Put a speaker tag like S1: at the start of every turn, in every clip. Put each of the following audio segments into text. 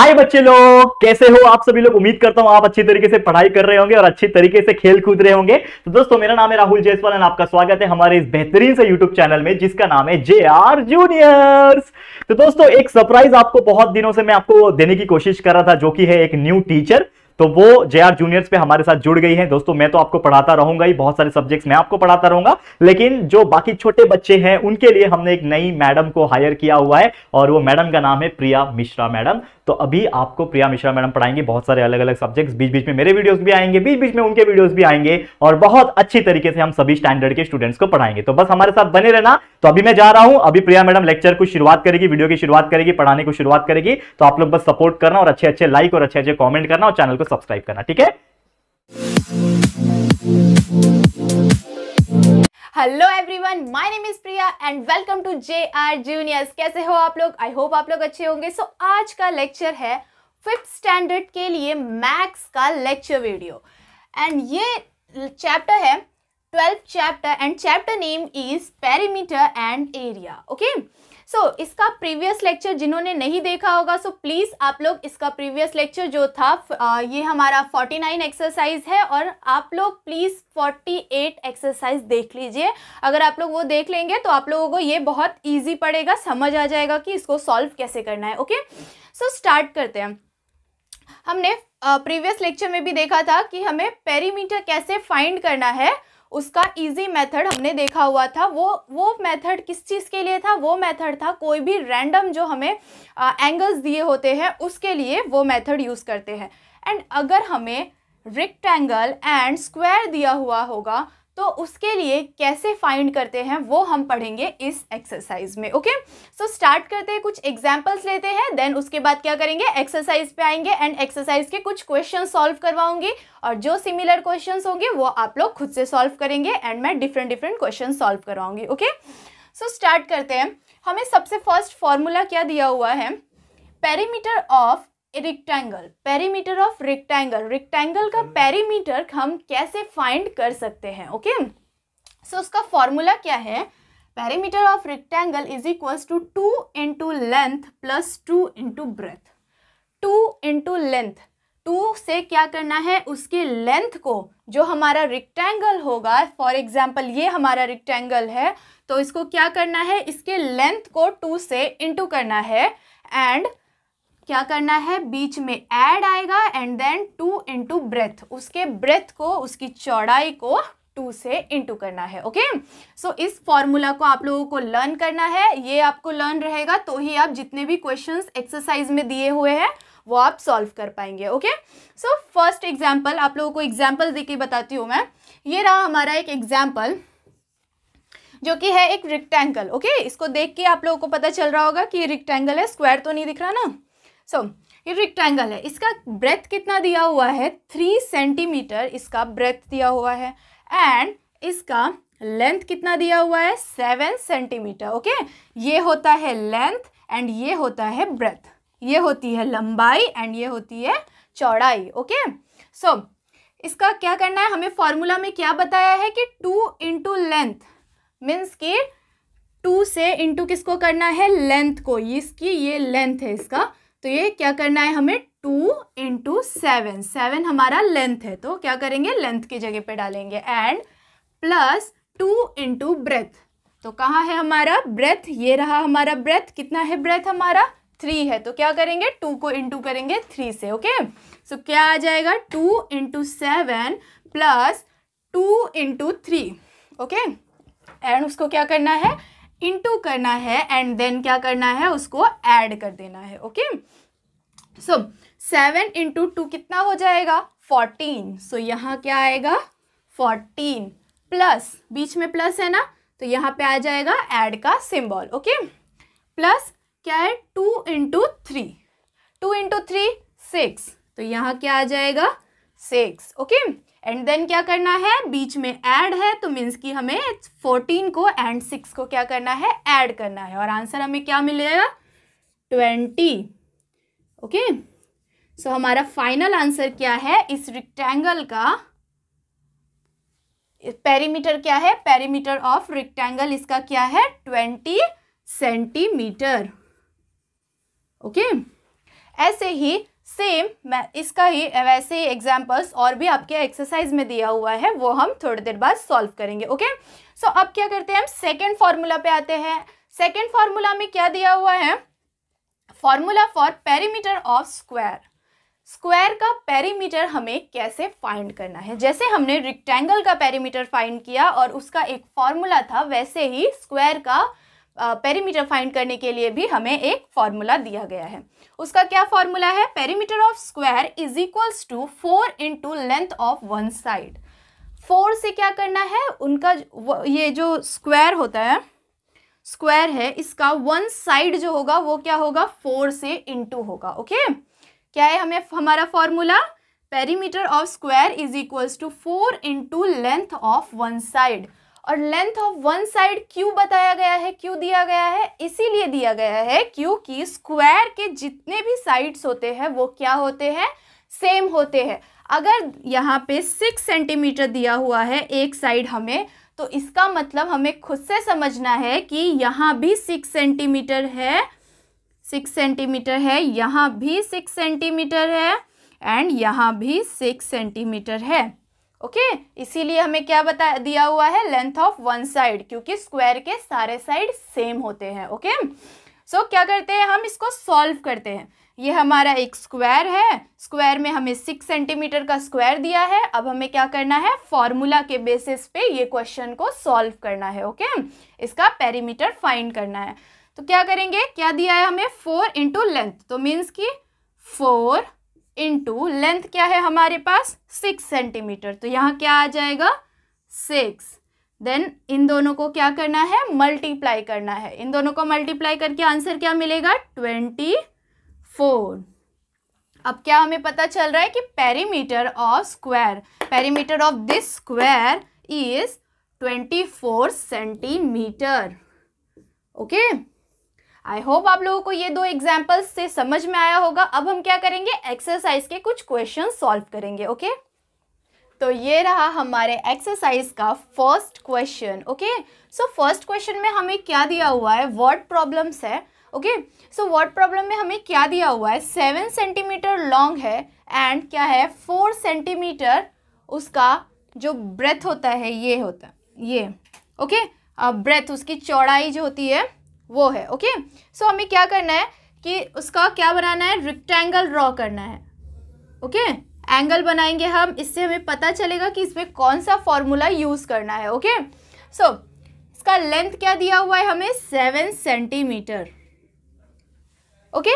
S1: हाय बच्चे लोग कैसे हो आप सभी लोग उम्मीद करता हूं आप अच्छी तरीके से पढ़ाई कर रहे होंगे और अच्छी तरीके से खेल कूद रहे होंगे तो दोस्तों मेरा नाम है राहुल जयसवाल और आपका स्वागत है हमारे इस बेहतरीन से यूट्यूब चैनल में जिसका नाम है जे आर जूनियर्स तो दोस्तों एक सरप्राइज आपको बहुत दिनों से मैं आपको देने की कोशिश कर रहा था जो कि है एक न्यू टीचर तो वो जे आर जूनियर्स पे हमारे साथ जुड़ गई हैं दोस्तों मैं तो आपको पढ़ाता रहूंगा ही बहुत सारे सब्जेक्ट्स मैं आपको पढ़ाता रहूंगा लेकिन जो बाकी छोटे बच्चे हैं उनके लिए हमने एक नई मैडम को हायर किया हुआ है और वो मैडम का नाम है प्रिया मिश्रा मैडम तो अभी आपको प्रिया मिश्रा मैडम पढ़ाएंगे बहुत सारे अलग अलग सब्जेक्ट्स बीच बीच में मेरे वीडियोस भी आएंगे बीच बीच में उनके वीडियोस भी आएंगे और बहुत अच्छी तरीके से हम सभी स्टैंडर्ड के स्टूडेंट्स को पढ़ाएंगे तो बस हमारे साथ बने रहना तो अभी मैं जा रहा हूं अभी प्रिया मैडम लेक्चर को शुरुआत करेगी वीडियो की शुरुआत करेगी पढ़ाने को शुरुआत करेगी तो आप लोग बस सपोर्ट करना और अच्छे अच्छे लाइक और अच्छे अच्छे कॉमेंट करना और चैनल को सब्सक्राइब करना ठीक है hello everyone my name is Priya and welcome to J R juniors कैसे हो आप लोग आई होप आप लोग अच्छे होंगे सो so, आज का लेक्चर है फिफ्थ स्टैंडर्ड के लिए मैथ्स का लेक्चर वीडियो एंड ये चैप्टर है twelfth chapter and chapter name is perimeter and area okay so so, इसका प्रीवियस लेक्चर जिन्होंने नहीं देखा होगा सो so प्लीज़ आप लोग इसका प्रीवियस लेक्चर जो था ये हमारा 49 एक्सरसाइज है और आप लोग प्लीज़ 48 एक्सरसाइज देख लीजिए अगर आप लोग वो देख लेंगे तो आप लोगों को ये बहुत ईजी पड़ेगा समझ आ जाएगा कि इसको सॉल्व कैसे करना है ओके सो स्टार्ट करते हैं हमने प्रीवियस लेक्चर में भी देखा था कि हमें पेरीमीटर कैसे फाइंड करना है उसका इजी मेथड हमने देखा हुआ था वो वो मेथड किस चीज़ के लिए था वो मेथड था कोई भी रैंडम जो हमें एंगल्स दिए होते हैं उसके लिए वो मेथड यूज़ करते हैं एंड अगर हमें रिक्टेंगल एंड स्क्वायर दिया हुआ होगा तो उसके लिए कैसे फाइंड करते हैं वो हम पढ़ेंगे इस एक्सरसाइज में ओके सो स्टार्ट करते हैं कुछ एग्जाम्पल्स लेते हैं देन उसके बाद क्या करेंगे एक्सरसाइज पे आएंगे एंड एक्सरसाइज के कुछ क्वेश्चन सॉल्व करवाऊंगी और जो सिमिलर क्वेश्चन होंगे वो आप लोग खुद से सॉल्व करेंगे एंड मैं डिफरेंट डिफरेंट क्वेश्चन सॉल्व करवाऊंगी ओके सो स्टार्ट करते हैं हमें सबसे फर्स्ट फॉर्मूला क्या दिया हुआ है perimeter of rectangle perimeter of rectangle rectangle का पेरीमीटर hmm. हम कैसे फाइंड कर सकते हैं ओके सो उसका फॉर्मूला क्या है perimeter of rectangle is equals to two into length plus two into breadth two into length two से क्या करना है उसके लेंथ को जो हमारा रिक्टेंगल होगा फॉर एग्जाम्पल ये हमारा रिक्टेंगल है तो इसको क्या करना है इसके लेंथ को टू से इंटू करना है एंड क्या करना है बीच में एड आएगा and then two into breadth उसके ब्रेथ को उसकी चौड़ाई को टू से इंटू करना है ओके सो so, इस फॉर्मूला को आप लोगों को लर्न करना है ये आपको लर्न रहेगा तो ही आप जितने भी क्वेश्चंस एक्सरसाइज में दिए हुए हैं वो आप सॉल्व कर पाएंगे ओके सो फर्स्ट एग्जाम्पल आप लोगों को एग्जाम्पल देके बताती हूँ मैं ये रहा हमारा एक एग्जाम्पल जो कि है एक रिक्टेंगल ओके okay? इसको देख के आप लोगों को पता चल रहा होगा कि ये रिक्टेंगल है स्क्वायर तो नहीं दिख रहा ना सो so, ये रेक्टेंगल है इसका ब्रेथ कितना दिया हुआ है थ्री सेंटीमीटर इसका ब्रेथ दिया हुआ है एंड इसका लेंथ कितना दिया हुआ है सेवन सेंटीमीटर ओके ये होता है लेंथ एंड ये होता है ब्रेथ ये होती है लंबाई एंड ये होती है चौड़ाई ओके सो so, इसका क्या करना है हमें फॉर्मूला में क्या बताया है कि टू इंटू लेंथ मीन्स कि टू से इंटू किसको करना है लेंथ को इसकी ये लेंथ है इसका तो ये क्या करना है हमें टू इंटू सेवन सेवन हमारा लेंथ है तो क्या करेंगे लेंथ की जगह पे डालेंगे and plus two into breadth तो कहाँ है हमारा ब्रेथ ये रहा हमारा ब्रेथ कितना है ब्रेथ हमारा थ्री है तो क्या करेंगे टू को इंटू करेंगे थ्री से ओके okay? सो so, क्या आ जाएगा two into seven plus two into three okay and उसको क्या करना है इनटू करना है एंड देन क्या करना है उसको ऐड कर देना है okay so seven into two कितना हो जाएगा फोर्टीन सो so, यहाँ क्या आएगा फोर्टीन प्लस बीच में प्लस है ना तो यहाँ पे आ जाएगा ऐड का सिंबल ओके प्लस क्या है two into three two into three six तो यहाँ क्या आ जाएगा सिक्स ओके एंड देन क्या करना है बीच में एड है तो मीन्स कि हमें फोर्टीन को एंड सिक्स को क्या करना है एड करना है और आंसर हमें क्या मिलेगा ट्वेंटी ओके सो हमारा फाइनल आंसर क्या है इस रिक्टेंगल का पेरीमीटर क्या है पेरीमीटर ऑफ रिक्टेंगल इसका क्या है ट्वेंटी सेंटीमीटर ओके ऐसे ही सेम मैं इसका ही वैसे ही एग्जाम्पल्स और भी आपके एक्सरसाइज में दिया हुआ है वो हम थोड़ी देर बाद सॉल्व करेंगे ओके सो so, अब क्या करते हैं हम सेकेंड फार्मूला पे आते हैं सेकेंड फार्मूला में क्या दिया हुआ है formula for perimeter of square square का पेरीमीटर हमें कैसे फाइंड करना है जैसे हमने रिक्टेंगल का पेरीमीटर फाइंड किया और उसका एक फॉर्मूला था वैसे ही स्क्वायर का पेरीमीटर फाइंड करने के लिए भी हमें एक फॉर्मूला दिया गया है उसका क्या फॉर्मूला है perimeter of square is equals to four into length of one side four से क्या करना है उनका ये जो स्क्वायर होता है स्क्वायर है इसका वन साइड जो होगा वो क्या होगा फोर से इंटू होगा ओके क्या है हमें हमारा formula perimeter of square is equals to four into length of one side और लेंथ ऑफ वन साइड क्यू बताया गया है क्यों दिया गया है इसीलिए दिया गया है क्योंकि स्क्वायर के जितने भी साइड्स होते हैं वो क्या होते हैं सेम होते हैं अगर यहाँ पे सिक्स सेंटीमीटर दिया हुआ है एक साइड हमें तो इसका मतलब हमें खुद से समझना है कि यहाँ भी सिक्स सेंटीमीटर है सिक्स सेंटीमीटर है यहाँ भी सिक्स सेंटीमीटर है एंड यहाँ भी सिक्स सेंटीमीटर है ओके okay? इसीलिए हमें क्या बता दिया हुआ है लेंथ ऑफ वन साइड क्योंकि स्क्वायर के सारे साइड सेम होते हैं ओके okay? सो so, क्या करते हैं हम इसको सॉल्व करते हैं ये हमारा एक स्क्वायर है स्क्वायर में हमें सिक्स सेंटीमीटर का स्क्वायर दिया है अब हमें क्या करना है फॉर्मूला के बेसिस पे ये क्वेश्चन को सॉल्व करना है ओके okay? इसका पेरीमीटर फाइंड करना है तो क्या करेंगे क्या दिया है हमें फोर इंटू लेंथ तो मीन्स की फोर इंटू लेंथ क्या है हमारे पास सिक्स सेंटीमीटर तो यहाँ क्या आ जाएगा सिक्स देन इन दोनों को क्या करना है मल्टीप्लाई करना है इन दोनों को मल्टीप्लाई करके आंसर क्या मिलेगा ट्वेंटी फोर अब क्या हमें पता चल रहा है कि perimeter of square perimeter of this square is twenty four centimetre okay I hope आप लोगों को ये दो एग्जाम्पल्स से समझ में आया होगा अब हम क्या करेंगे एक्सरसाइज के कुछ क्वेश्चन सॉल्व करेंगे ओके तो ये रहा हमारे एक्सरसाइज का first question okay so first question में हमें क्या दिया हुआ है वर्ड प्रॉब्लम्स है ओके सो वर्ड प्रॉब्लम में हमें क्या दिया हुआ है सेवन सेंटीमीटर लॉन्ग है एंड क्या है फोर सेंटीमीटर उसका जो ब्रेथ होता है ये होता है ये ओके okay? ब्रेथ उसकी चौड़ाई जो होती है वो है ओके सो so, हमें क्या करना है कि उसका क्या बनाना है रिक्टेंगल ड्रॉ करना है ओके एंगल बनाएंगे हम इससे हमें पता चलेगा कि इसमें कौन सा फॉर्मूला यूज़ करना है ओके सो so, इसका लेंथ क्या दिया हुआ है हमें सेवन सेंटीमीटर ओके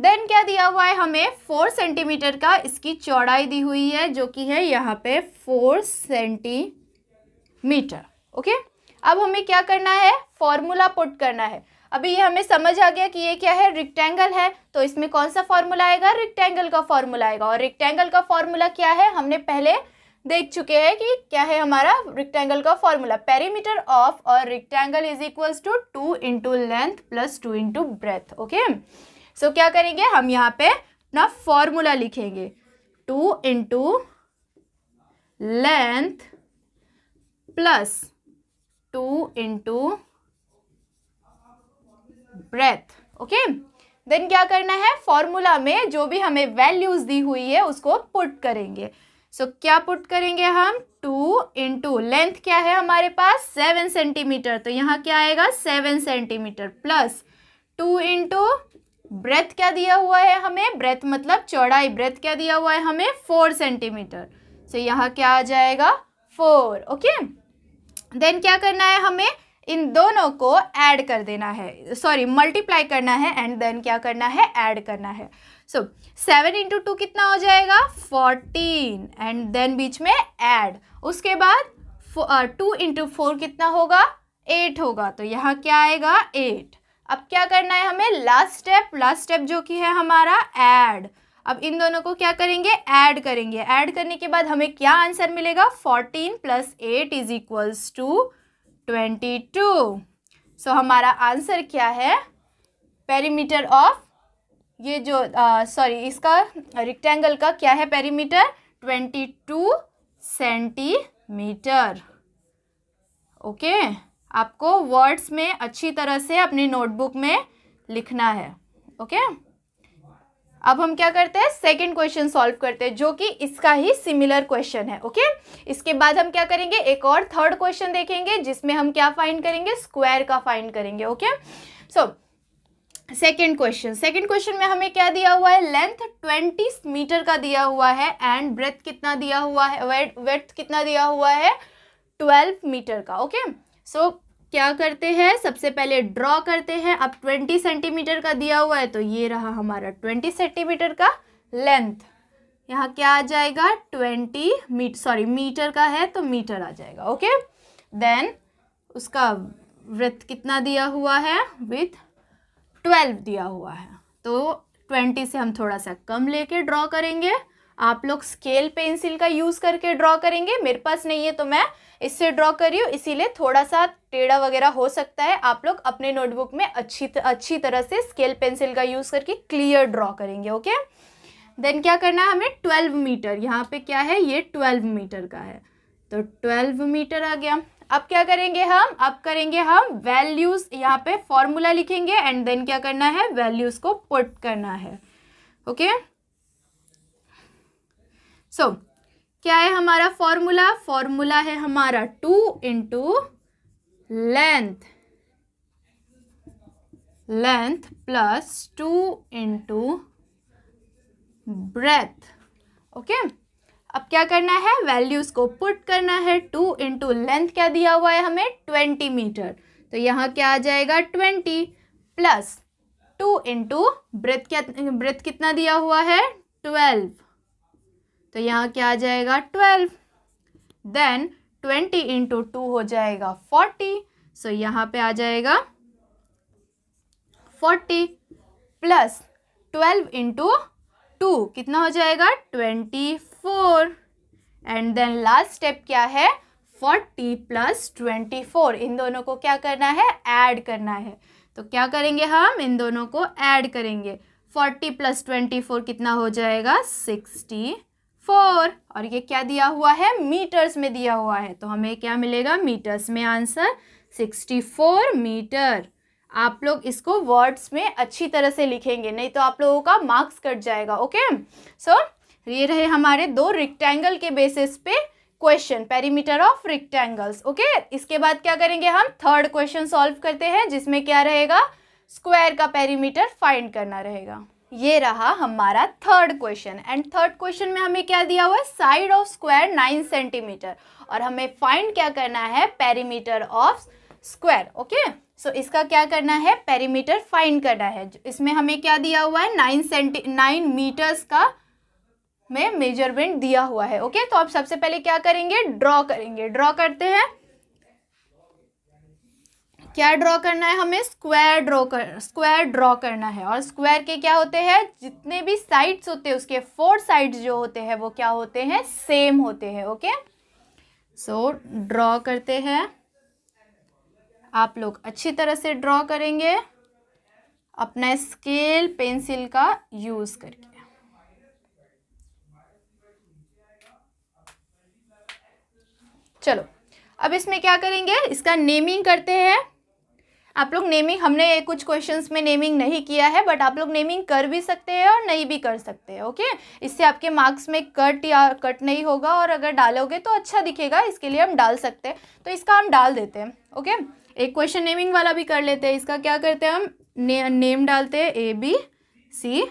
S1: देन क्या दिया हुआ है हमें फोर सेंटीमीटर का इसकी चौड़ाई दी हुई है जो कि है यहाँ पे फोर सेंटीमीटर ओके अब हमें क्या करना है फॉर्मूला पुट करना है अभी ये हमें समझ आ गया कि ये क्या है रिक्टेंगल है तो इसमें कौन सा फॉर्मूला आएगा रिक्टेंगल का फॉर्मूला आएगा और रिक्टेंगल का फॉर्मूला क्या है हमने पहले देख चुके हैं कि क्या है हमारा रिक्टेंगल का फॉर्मूला पेरीमीटर ऑफ और rectangle is equals to two into length plus two into breadth okay so क्या करेंगे हम यहाँ पे अपना फॉर्मूला लिखेंगे two into length plus two into breadth okay then क्या करना है फॉर्मूला में जो भी हमें वैल्यूज दी हुई है उसको पुट करेंगे सो so, क्या पुट करेंगे हम टू इंटू लेंथ क्या है हमारे पास सेवन सेंटीमीटर तो यहाँ क्या आएगा seven centimetre plus two into breadth क्या दिया हुआ है हमें ब्रेथ मतलब चौड़ाई ब्रेथ क्या दिया हुआ है हमें फोर सेंटीमीटर सो so, यहाँ क्या आ जाएगा फोर ओके okay? देन क्या करना है हमें इन दोनों को ऐड कर देना है सॉरी मल्टीप्लाई करना है एंड देन क्या करना है ऐड करना है सो सेवन इंटू टू कितना हो जाएगा फोर्टीन एंड देन बीच में ऐड उसके बाद टू इंटू फोर कितना होगा एट होगा तो यहाँ क्या आएगा एट अब क्या करना है हमें लास्ट स्टेप लास्ट स्टेप जो कि है हमारा ऐड अब इन दोनों को क्या करेंगे ऐड करेंगे ऐड करने के बाद हमें क्या आंसर मिलेगा fourteen plus eight is equals to twenty two so हमारा आंसर क्या है पेरीमीटर ऑफ ये जो सॉरी इसका रिक्टेंगल का क्या है perimeter twenty two centimetre okay आपको वर्ड्स में अच्छी तरह से अपनी नोटबुक में लिखना है ओके okay? अब हम क्या करते हैं सेकंड क्वेश्चन सॉल्व करते हैं जो कि इसका ही सिमिलर क्वेश्चन है ओके इसके बाद हम क्या करेंगे एक और थर्ड क्वेश्चन देखेंगे जिसमें हम क्या फाइंड करेंगे स्क्वायर का फाइंड करेंगे okay so second question second question में हमें क्या दिया हुआ है लेंथ ट्वेंटी मीटर का दिया हुआ है एंड ब्रेथ कितना दिया हुआ है वेट वेथ कितना दिया हुआ है ट्वेल्व मीटर का ओके सो क्या करते हैं सबसे पहले ड्रॉ करते हैं अब 20 सेंटीमीटर का दिया हुआ है तो ये रहा हमारा 20 सेंटीमीटर का लेंथ यहाँ क्या आ जाएगा 20 मीट सॉरी मीटर का है तो मीटर आ जाएगा ओके देन उसका वृत्त कितना दिया हुआ है विथ 12 दिया हुआ है तो 20 से हम थोड़ा सा कम लेके ड्रॉ करेंगे आप लोग स्केल पेंसिल का यूज़ करके ड्रॉ करेंगे मेरे पास नहीं है तो मैं इससे ड्रॉ करियो इसीलिए थोड़ा सा टेढ़ा वगैरह हो सकता है आप लोग अपने नोटबुक में अच्छी अच्छी तरह से स्केल पेंसिल का यूज़ करके क्लियर ड्रॉ करेंगे ओके देन क्या करना है हमें ट्वेल्व मीटर यहाँ पे क्या है ये ट्वेल्व मीटर का है तो ट्वेल्व मीटर आ गया अब क्या करेंगे हम अब करेंगे हम वैल्यूज़ यहाँ पे फॉर्मूला लिखेंगे एंड देन क्या करना है वैल्यूज़ को पुट करना है ओके सो so, क्या है हमारा फॉर्मूला फॉर्मूला है हमारा two into length length plus two into breadth okay अब क्या करना है वैल्यूज़ को पुट करना है टू इंटू लेंथ क्या दिया हुआ है हमें ट्वेंटी मीटर तो यहाँ क्या आ जाएगा twenty plus two into breadth क्या ब्रेथ कितना दिया हुआ है ट्वेल्व तो यहाँ क्या आ जाएगा twelve then twenty into two हो जाएगा फोर्टी सो यहाँ पे आ जाएगा forty plus twelve into two कितना हो जाएगा twenty four and then last step क्या है फोर्टी प्लस ट्वेंटी फोर इन दोनों को क्या करना है ऐड करना है तो क्या करेंगे हम इन दोनों को ऐड करेंगे फोर्टी प्लस ट्वेंटी फोर कितना हो जाएगा सिक्सटी फोर और ये क्या दिया हुआ है मीटर्स में दिया हुआ है तो हमें क्या मिलेगा मीटर्स में आंसर सिक्सटी फोर मीटर आप लोग इसको वर्ड्स में अच्छी तरह से लिखेंगे नहीं तो आप लोगों का मार्क्स कट जाएगा ओके सो so, ये रहे हमारे दो रिक्टेंगल के बेसिस पे question perimeter of rectangles okay इसके बाद क्या करेंगे हम थर्ड क्वेश्चन सॉल्व करते हैं जिसमें क्या रहेगा स्क्वायर का पेरीमीटर फाइंड करना रहेगा ये रहा हमारा third question and third question में हमें क्या दिया हुआ है side of square nine centimetre और हमें फाइंड क्या करना है perimeter of square okay so इसका क्या करना है पेरीमीटर फाइंड करना है इसमें हमें क्या दिया हुआ है नाइन सेंटी नाइन मीटर्स का में मेजरमेंट दिया हुआ है ओके okay? तो आप सबसे पहले क्या करेंगे ड्रॉ करेंगे ड्रॉ करते हैं क्या ड्रॉ करना है हमें स्क्वायर ड्रॉ कर स्क्वायर ड्रॉ करना है और स्क्वायर के क्या होते हैं जितने भी साइड्स होते हैं उसके फोर साइड्स जो होते हैं वो क्या होते हैं सेम होते हैं ओके सो ड्रॉ करते हैं आप लोग अच्छी तरह से ड्रॉ करेंगे अपना स्केल पेंसिल का यूज़ करके चलो अब इसमें क्या करेंगे इसका नेमिंग करते हैं आप लोग नेमिंग हमने कुछ क्वेश्चंस में नेमिंग नहीं किया है बट आप लोग नेमिंग कर भी सकते हैं और नहीं भी कर सकते हैं ओके इससे आपके मार्क्स में कट या कट नहीं होगा और अगर डालोगे तो अच्छा दिखेगा इसके लिए हम डाल सकते हैं तो इसका हम डाल देते हैं ओके एक क्वेश्चन नेमिंग वाला भी कर लेते हैं इसका क्या करते हैं हम ने, नेम डालते हैं A B C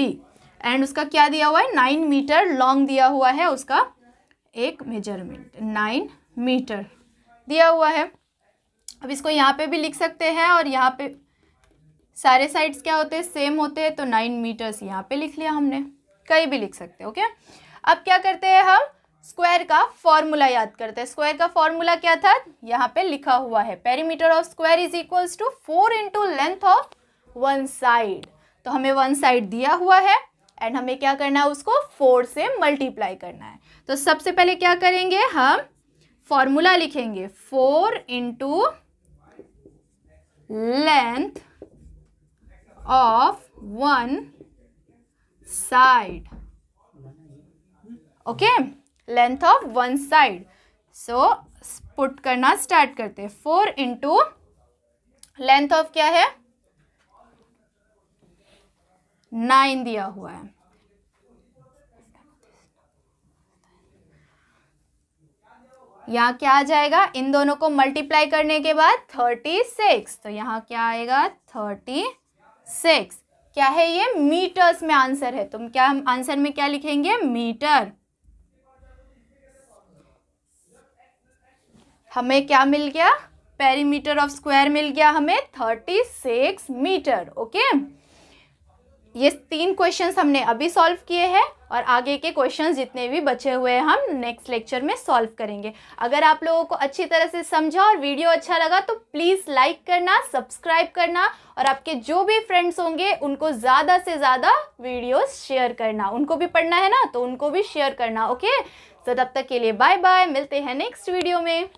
S1: D and उसका क्या दिया हुआ है नाइन मीटर लॉन्ग दिया हुआ है उसका एक मेजरमेंट नाइन मीटर दिया हुआ है अब इसको यहाँ पे भी लिख सकते हैं और यहाँ पे सारे साइड्स क्या होते हैं सेम होते हैं तो नाइन मीटर्स यहाँ पे लिख लिया हमने कहीं भी लिख सकते हैं ओके अब क्या करते हैं हम स्क्वायर का फॉर्मूला याद करते हैं स्क्वायर का फॉर्मूला क्या था यहाँ पे लिखा हुआ है perimeter of square is equals to four into length of one side तो हमें वन साइड दिया हुआ है एंड हमें क्या करना है उसको फोर से मल्टीप्लाई करना है तो सबसे पहले क्या करेंगे हम फॉर्मूला लिखेंगे four into length of one side okay length of one side so put करना स्टार्ट करते हैं फोर इंटू लेंथ ऑफ क्या है नाइन दिया हुआ है यहाँ क्या आ जाएगा इन दोनों को मल्टीप्लाई करने के बाद थर्टी सिक्स तो यहाँ क्या आएगा थर्टी सिक्स क्या है ये मीटर्स में आंसर है तुम क्या हम आंसर में क्या लिखेंगे मीटर हमें क्या मिल गया पेरीमीटर ऑफ स्क्वायर मिल गया हमें थर्टी सिक्स मीटर ओके ये तीन क्वेश्चंस हमने अभी सॉल्व किए हैं और आगे के क्वेश्चंस जितने भी बचे हुए हैं हम नेक्स्ट लेक्चर में सॉल्व करेंगे अगर आप लोगों को अच्छी तरह से समझा और वीडियो अच्छा लगा तो प्लीज़ लाइक करना सब्सक्राइब करना और आपके जो भी फ्रेंड्स होंगे उनको ज़्यादा से ज़्यादा वीडियोस शेयर करना उनको भी पढ़ना है ना तो उनको भी शेयर करना ओके तो तब तक के लिए बाय बाय मिलते हैं नेक्स्ट वीडियो में